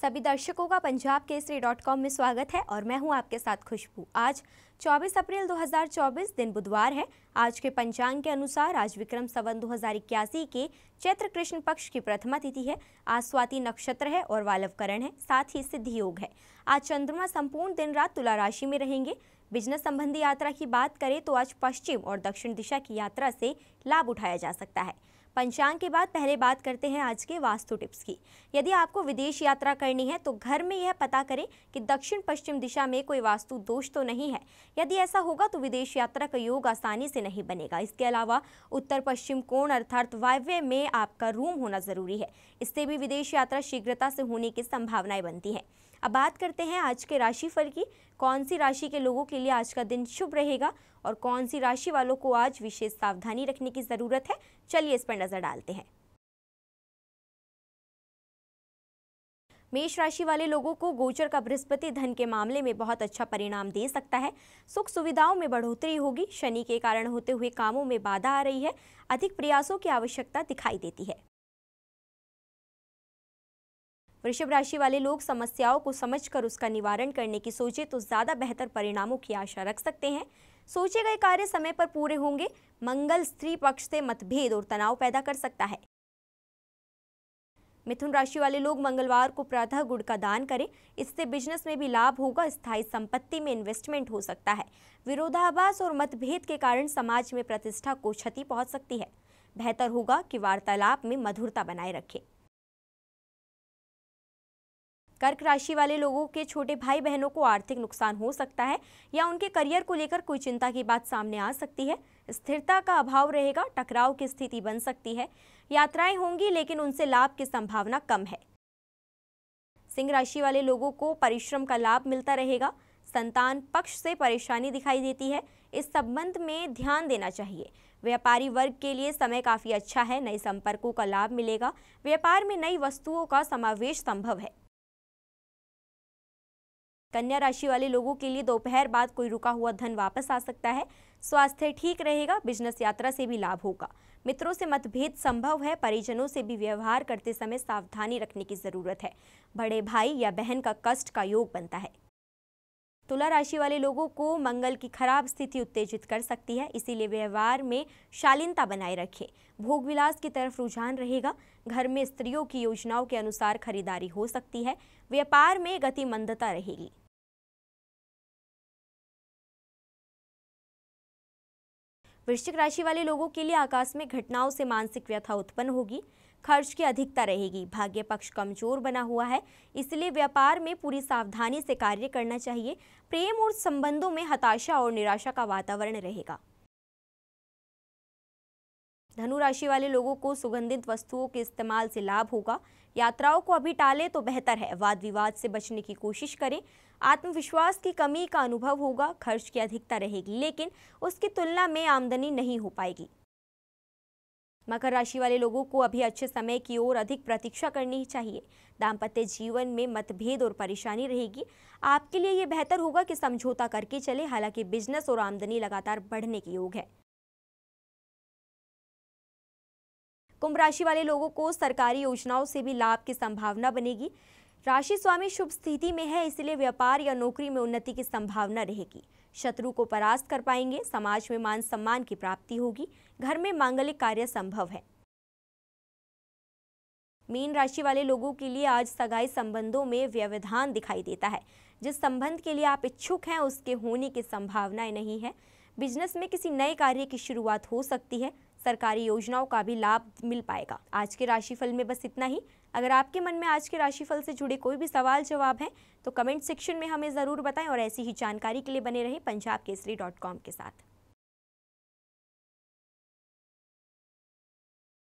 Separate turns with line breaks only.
सभी दर्शकों का पंजाब केसरी डॉट कॉम में स्वागत है और मैं हूं आपके साथ खुशबू आज 24 अप्रैल 2024 दिन बुधवार है आज के पंचांग के अनुसार आज विक्रम सवन दो के चैत्र कृष्ण पक्ष की प्रथमा तिथि है आज स्वाति नक्षत्र है और वालवकरण है साथ ही सिद्धि योग है आज चंद्रमा संपूर्ण दिन रात तुला राशि में रहेंगे बिजनेस संबंधी यात्रा की बात करें तो आज पश्चिम और दक्षिण दिशा की यात्रा से लाभ उठाया जा सकता है पंचांग के बाद पहले बात करते हैं आज के वास्तु टिप्स की यदि आपको विदेश यात्रा करनी है तो घर में यह पता करें कि दक्षिण पश्चिम दिशा में कोई वास्तु दोष तो नहीं है यदि ऐसा होगा तो विदेश यात्रा का योग आसानी से नहीं बनेगा इसके अलावा उत्तर पश्चिम कोण अर्थात वायव्य में आपका रूम होना जरूरी है इससे भी विदेश यात्रा शीघ्रता से होने की संभावनाएं बनती हैं अब बात करते हैं आज के राशिफल की कौन सी राशि के लोगों के लिए आज का दिन शुभ रहेगा और कौन सी राशि वालों को आज विशेष सावधानी रखने की ज़रूरत है चलिए इस पर नज़र डालते हैं मेष राशि वाले लोगों को गोचर का बृहस्पति धन के मामले में बहुत अच्छा परिणाम दे सकता है सुख सुविधाओं में बढ़ोतरी होगी शनि के कारण होते हुए कामों में बाधा आ रही है अधिक प्रयासों की आवश्यकता दिखाई देती है वृषभ राशि वाले लोग समस्याओं को समझकर उसका निवारण करने की सोचे तो ज़्यादा बेहतर परिणामों की आशा रख सकते हैं सोचे गए कार्य समय पर पूरे होंगे मंगल स्त्री पक्ष से मतभेद और तनाव पैदा कर सकता है मिथुन राशि वाले लोग मंगलवार को प्रातः गुड़ का दान करें इससे बिजनेस में भी लाभ होगा स्थायी संपत्ति में इन्वेस्टमेंट हो सकता है विरोधाभास और मतभेद के कारण समाज में प्रतिष्ठा को क्षति पहुंच सकती है बेहतर होगा कि वार्तालाप में मधुरता बनाए रखें कर्क राशि वाले लोगों के छोटे भाई बहनों को आर्थिक नुकसान हो सकता है या उनके करियर को लेकर कोई चिंता की बात सामने आ सकती है स्थिरता का अभाव रहेगा टकराव की स्थिति बन सकती है यात्राएं होंगी लेकिन उनसे लाभ की संभावना कम है सिंह राशि वाले लोगों को परिश्रम का लाभ मिलता रहेगा संतान पक्ष से परेशानी दिखाई देती है इस संबंध में ध्यान देना चाहिए व्यापारी वर्ग के लिए समय काफ़ी अच्छा है नए संपर्कों का लाभ मिलेगा व्यापार में नई वस्तुओं का समावेश संभव है कन्या राशि वाले लोगों के लिए दोपहर बाद कोई रुका हुआ धन वापस आ सकता है स्वास्थ्य ठीक रहेगा बिजनेस यात्रा से भी लाभ होगा मित्रों से मतभेद संभव है परिजनों से भी व्यवहार करते समय सावधानी रखने की जरूरत है बड़े भाई या बहन का कष्ट का योग बनता है तुला राशि वाले लोगों को मंगल की खराब स्थिति उत्तेजित कर सकती है इसीलिए व्यवहार में शालीनता बनाए रखें भोग विलास की तरफ रुझान रहेगा घर में स्त्रियों की योजनाओं के अनुसार खरीदारी हो सकती है व्यापार में गति मंदता रहेगी वृश्चिक राशि वाले लोगों के लिए आकाश में घटनाओं से मानसिक व्यथा उत्पन्न होगी खर्च की अधिकता रहेगी भाग्य पक्ष कमजोर बना हुआ है इसलिए व्यापार में पूरी सावधानी से कार्य करना चाहिए प्रेम और संबंधों में हताशा और निराशा का वातावरण रहेगा धनु राशि वाले लोगों को सुगंधित वस्तुओं के इस्तेमाल से लाभ होगा यात्राओं को अभी टालें तो बेहतर है वाद विवाद से बचने की कोशिश करें आत्मविश्वास की कमी का अनुभव होगा खर्च की अधिकता रहेगी लेकिन उसकी तुलना में आमदनी नहीं हो पाएगी मकर राशि वाले लोगों को अभी अच्छे समय की ओर अधिक प्रतीक्षा करनी चाहिए दाम्पत्य जीवन में मतभेद और परेशानी रहेगी आपके लिए ये बेहतर होगा कि समझौता करके चले हालांकि बिजनेस और आमदनी लगातार बढ़ने के योग है कुंभ राशि वाले लोगों को सरकारी योजनाओं से भी लाभ की संभावना बनेगी राशि स्वामी शुभ स्थिति में है इसलिए व्यापार या नौकरी में उन्नति की संभावना रहेगी शत्रु को परास्त कर पाएंगे समाज में मान सम्मान की प्राप्ति होगी घर में मांगलिक कार्य संभव है मीन राशि वाले लोगों के लिए आज सगाई संबंधों में व्यवधान दिखाई देता है जिस संबंध के लिए आप इच्छुक हैं उसके होने की संभावनाएं नहीं है बिजनेस में किसी नए कार्य की शुरुआत हो सकती है सरकारी योजनाओं का भी लाभ मिल पाएगा आज के राशिफल में बस इतना ही अगर आपके मन में आज के राशिफल से जुड़े कोई भी सवाल जवाब हैं तो कमेंट सेक्शन में हमें ज़रूर बताएं और ऐसी ही जानकारी के लिए बने रहें पंजाब केसरी डॉट कॉम के साथ